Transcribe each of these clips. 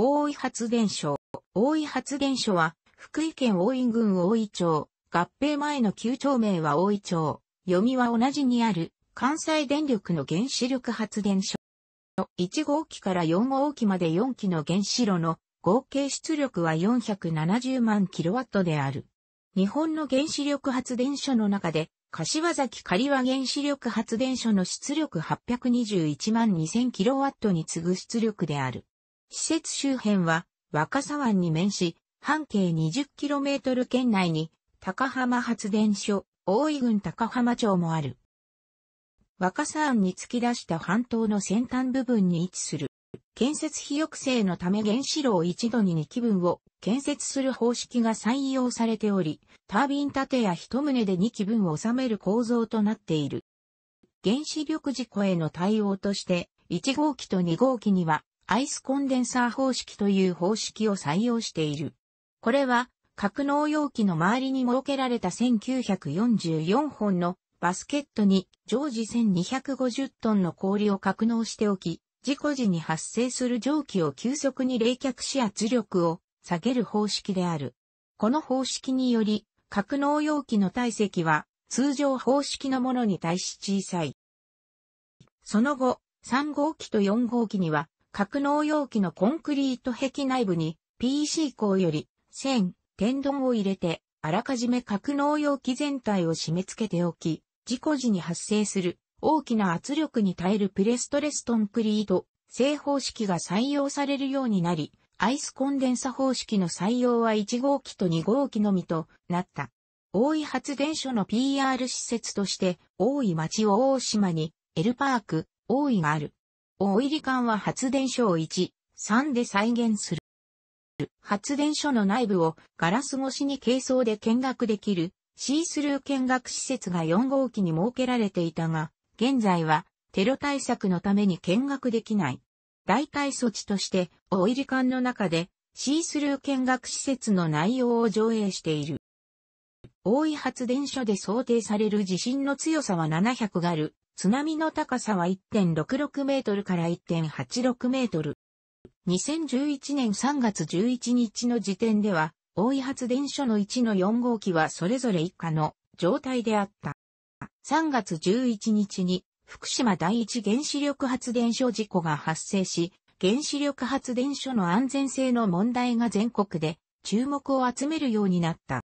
大井発電所。大井発電所は、福井県大井郡大井町、合併前の旧町名は大井町、読みは同じにある、関西電力の原子力発電所。1号機から4号機まで4機の原子炉の合計出力は470万キロワットである。日本の原子力発電所の中で、柏崎刈羽原子力発電所の出力821万2000キロワットに次ぐ出力である。施設周辺は若狭湾に面し、半径 20km 圏内に高浜発電所、大井郡高浜町もある。若狭湾に突き出した半島の先端部分に位置する。建設費抑制のため原子炉を一度に2基分を建設する方式が採用されており、タービン建屋一棟で2基分を収める構造となっている。原子力事故への対応として、1号機と2号機にはアイスコンデンサー方式という方式を採用している。これは、格納容器の周りに設けられた1944本のバスケットに常時1250トンの氷を格納しておき、事故時に発生する蒸気を急速に冷却し圧力を下げる方式である。この方式により、格納容器の体積は通常方式のものに対し小さい。その後、3号機と4号機には格納容器のコンクリート壁内部に PC 鋼より線、天丼を入れて、あらかじめ格納容器全体を締め付けておき、事故時に発生する大きな圧力に耐えるプレストレストンクリート製方式が採用されるようになり、アイスコンデンサ方式の採用は1号機と2号機のみとなった。大井発電所の PR 施設として、大井町を大島に、エルパーク、大井がある。大入り管は発電所を1、3で再現する。発電所の内部をガラス越しに軽装で見学できるシースルー見学施設が4号機に設けられていたが、現在はテロ対策のために見学できない。代替措置として大入り管の中でシースルー見学施設の内容を上映している。大井発電所で想定される地震の強さは700ガル、津波の高さは1.66メートルから1.86メートル。2011年3月11日の時点では、大井発電所の1の4号機はそれぞれ以下の状態であった。3月11日に福島第一原子力発電所事故が発生し、原子力発電所の安全性の問題が全国で注目を集めるようになった。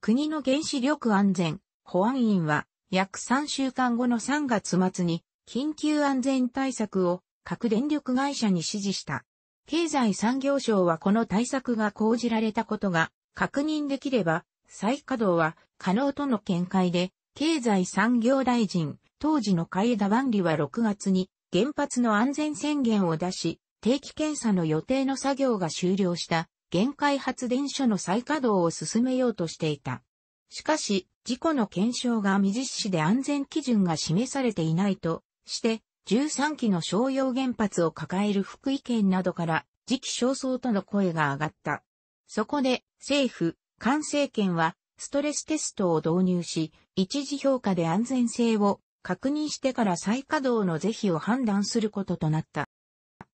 国の原子力安全保安院は約3週間後の3月末に緊急安全対策を各電力会社に指示した。経済産業省はこの対策が講じられたことが確認できれば再稼働は可能との見解で、経済産業大臣、当時の海田万里は6月に原発の安全宣言を出し、定期検査の予定の作業が終了した、限界発電所の再稼働を進めようとしていた。しかし、事故の検証が未実施で安全基準が示されていないとして、13基の商用原発を抱える福井県などから時期尚早との声が上がった。そこで政府、管政権はストレステストを導入し、一時評価で安全性を確認してから再稼働の是非を判断することとなった。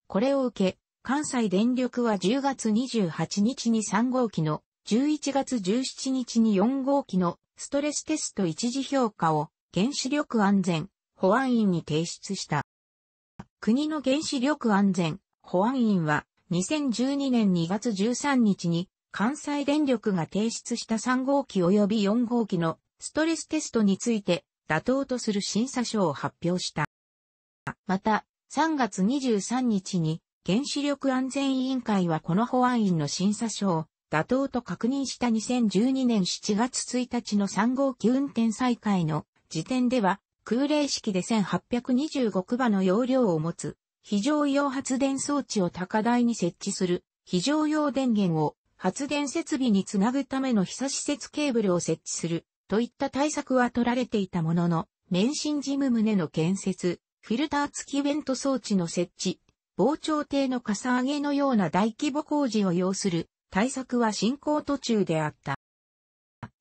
これを受け、関西電力は10月28日に3号機の11月17日に4号機のストレステスト一時評価を原子力安全保安院に提出した。国の原子力安全保安院は2012年2月13日に関西電力が提出した3号機及び4号機のストレステストについて妥当とする審査書を発表した。また、3月23日に原子力安全委員会はこの保安院の審査書を妥当と確認した2012年7月1日の3号機運転再開の時点では、空冷式で1825区場の容量を持つ、非常用発電装置を高台に設置する、非常用電源を発電設備につなぐための差施設ケーブルを設置する、といった対策は取られていたものの、免震事務棟の建設、フィルター付きベント装置の設置、防潮堤のかさ上げのような大規模工事を要する対策は進行途中であった。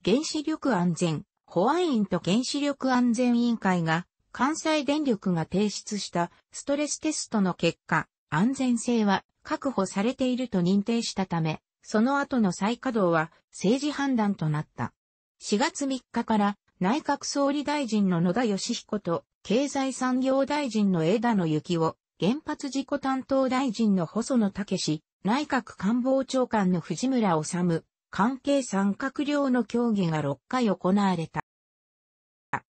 原子力安全、保安院と原子力安全委員会が関西電力が提出したストレステストの結果、安全性は確保されていると認定したため、その後の再稼働は政治判断となった。4月3日から内閣総理大臣の野田義彦と経済産業大臣の枝野幸男、原発事故担当大臣の細野武内閣官房長官の藤村治、関係三閣僚の協議が6回行われた。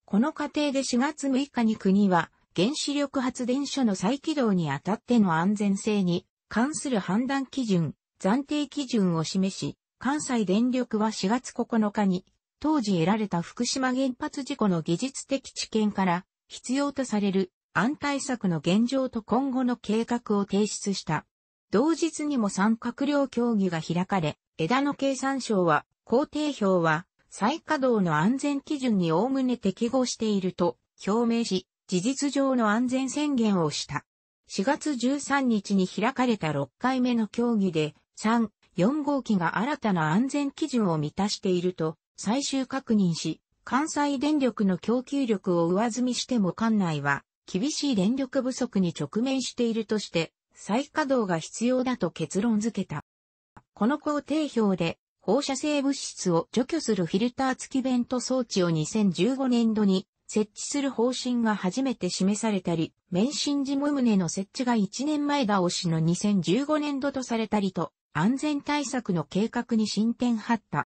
この過程で4月6日に国は原子力発電所の再起動にあたっての安全性に関する判断基準、暫定基準を示し、関西電力は4月9日に当時得られた福島原発事故の技術的知見から必要とされる安対策の現状と今後の計画を提出した。同日にも三閣僚協議が開かれ、枝野経産省は、工程表は、再稼働の安全基準におおむね適合していると表明し、事実上の安全宣言をした。4月13日に開かれた6回目の協議で、3、4号機が新たな安全基準を満たしていると最終確認し、関西電力の供給力を上積みしても管内は厳しい電力不足に直面しているとして、再稼働が必要だと結論付けた。この工程表で放射性物質を除去するフィルター付き弁当装置を2015年度に設置する方針が初めて示されたり、免震事務棟の設置が1年前倒しの2015年度とされたりと、安全対策の計画に進展発った。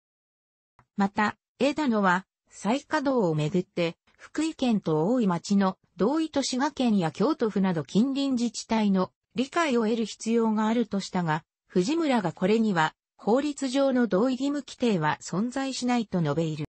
また、枝野は、再稼働をめぐって、福井県と大井町の同意都市賀県や京都府など近隣自治体の理解を得る必要があるとしたが、藤村がこれには法律上の同意義務規定は存在しないと述べいる。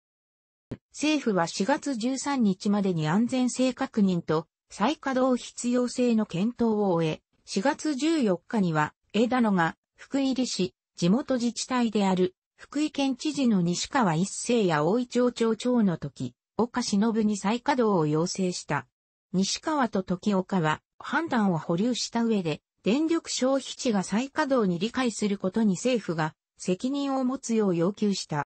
政府は4月13日までに安全性確認と再稼働必要性の検討を終え、4月14日には枝野が福井理事、地元自治体である福井県知事の西川一世や大井町町長の時、岡忍に再稼働を要請した。西川と時岡は判断を保留した上で、電力消費地が再稼働に理解することに政府が責任を持つよう要求した。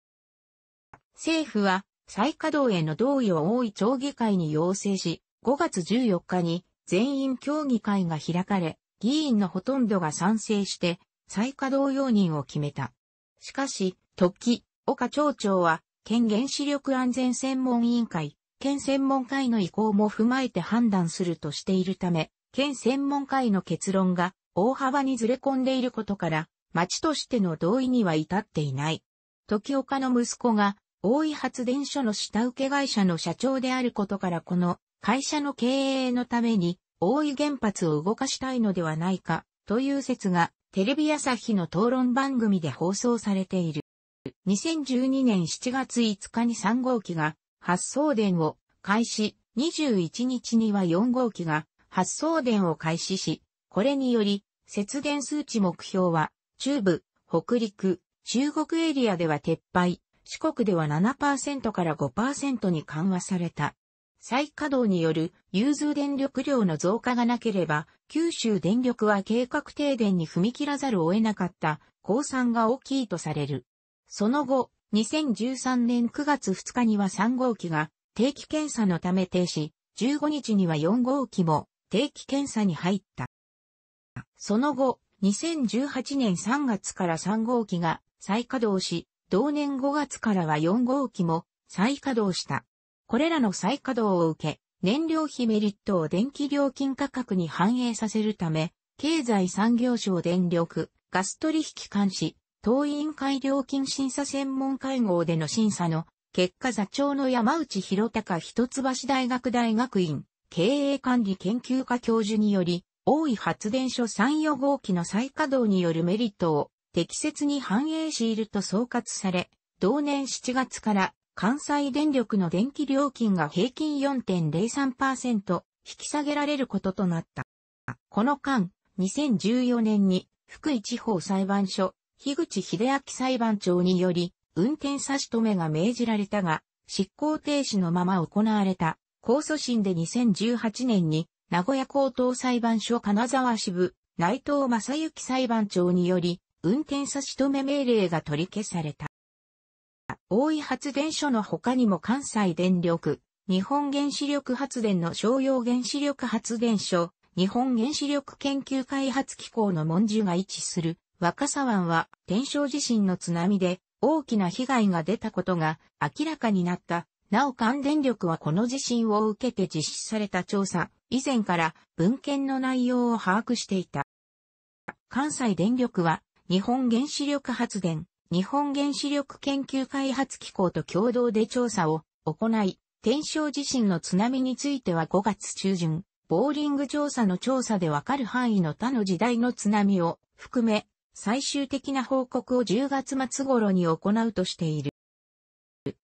政府は再稼働への同意を大井町議会に要請し、5月14日に全員協議会が開かれ、議員のほとんどが賛成して再稼働容認を決めた。しかし、時、岡町長は、県原子力安全専門委員会、県専門会の意向も踏まえて判断するとしているため、県専門会の結論が大幅にずれ込んでいることから、町としての同意には至っていない。時岡の息子が、大井発電所の下請け会社の社長であることからこの会社の経営のために大井原発を動かしたいのではないかという説がテレビ朝日の討論番組で放送されている。2012年7月5日に3号機が発送電を開始、21日には4号機が発送電を開始し、これにより、節電数値目標は、中部、北陸、中国エリアでは撤廃、四国では7%から5%に緩和された。再稼働による融通電力量の増加がなければ、九州電力は計画停電に踏み切らざるを得なかった、降参が大きいとされる。その後、2013年9月2日には3号機が定期検査のため停止、15日には4号機も定期検査に入った。その後、2018年3月から3号機が再稼働し、同年5月からは4号機も再稼働した。これらの再稼働を受け、燃料費メリットを電気料金価格に反映させるため、経済産業省電力、ガス取引監視、党委員会料金審査専門会合での審査の結果座長の山内博隆一橋大学大学院経営管理研究科教授により、大井発電所3、4号機の再稼働によるメリットを適切に反映しいると総括され、同年7月から関西電力の電気料金が平均4.03%引き下げられることとなった。この間、2014年に福井地方裁判所樋口秀明裁判長により、運転差し止めが命じられたが、執行停止のまま行われた、控訴審で2018年に、名古屋高等裁判所金沢支部、内藤正幸裁判長により、運転差し止め命令が取り消された。大井発電所の他にも関西電力、日本原子力発電の商用原子力発電所、日本原子力研究開発機構の文字が位置する若狭湾は天正地震の津波で大きな被害が出たことが明らかになった。なお関電力はこの地震を受けて実施された調査、以前から文献の内容を把握していた。関西電力は日本原子力発電、日本原子力研究開発機構と共同で調査を行い、天正地震の津波については5月中旬、ボーリング調査の調査でわかる範囲の他の時代の津波を含め最終的な報告を10月末頃に行うとしている。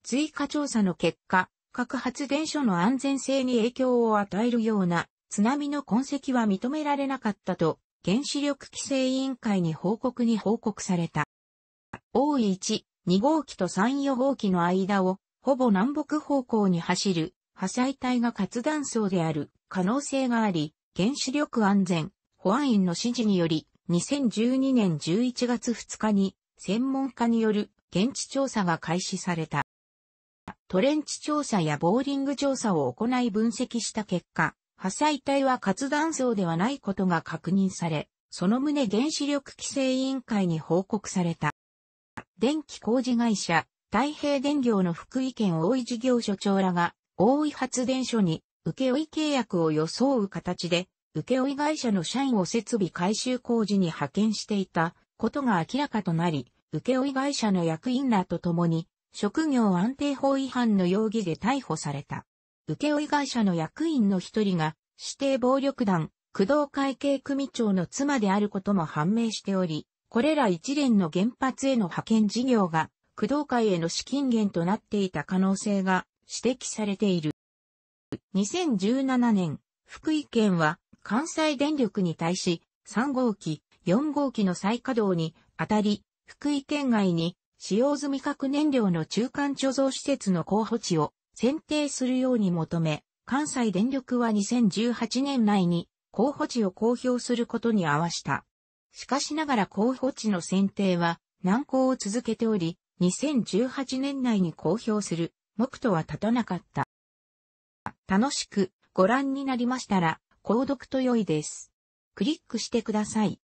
追加調査の結果、核発電所の安全性に影響を与えるような津波の痕跡は認められなかったと原子力規制委員会に報告に報告された。o い1 2号機と3予報機の間をほぼ南北方向に走る破砕帯が活断層である可能性があり、原子力安全保安院の指示により2012年11月2日に専門家による現地調査が開始された。トレンチ調査やボーリング調査を行い分析した結果、破砕体は活断層ではないことが確認され、その旨原子力規制委員会に報告された。電気工事会社、太平電業の福井県大井事業所長らが、大井発電所に請負契約を装う形で請負会社の社員を設備改修工事に派遣していたことが明らかとなり、請負会社の役員らと共に、職業安定法違反の容疑で逮捕された。請負会社の役員の一人が、指定暴力団、工藤会系組長の妻であることも判明しており、これら一連の原発への派遣事業が、工藤会への資金源となっていた可能性が指摘されている。2017年、福井県は関西電力に対し、3号機、4号機の再稼働にあたり、福井県外に使用済み核燃料の中間貯蔵施設の候補地を選定するように求め、関西電力は2018年内に候補地を公表することに合わした。しかしながら候補地の選定は難航を続けており、2018年内に公表する目途は立たなかった。楽しくご覧になりましたら、購読と良いです。クリックしてください。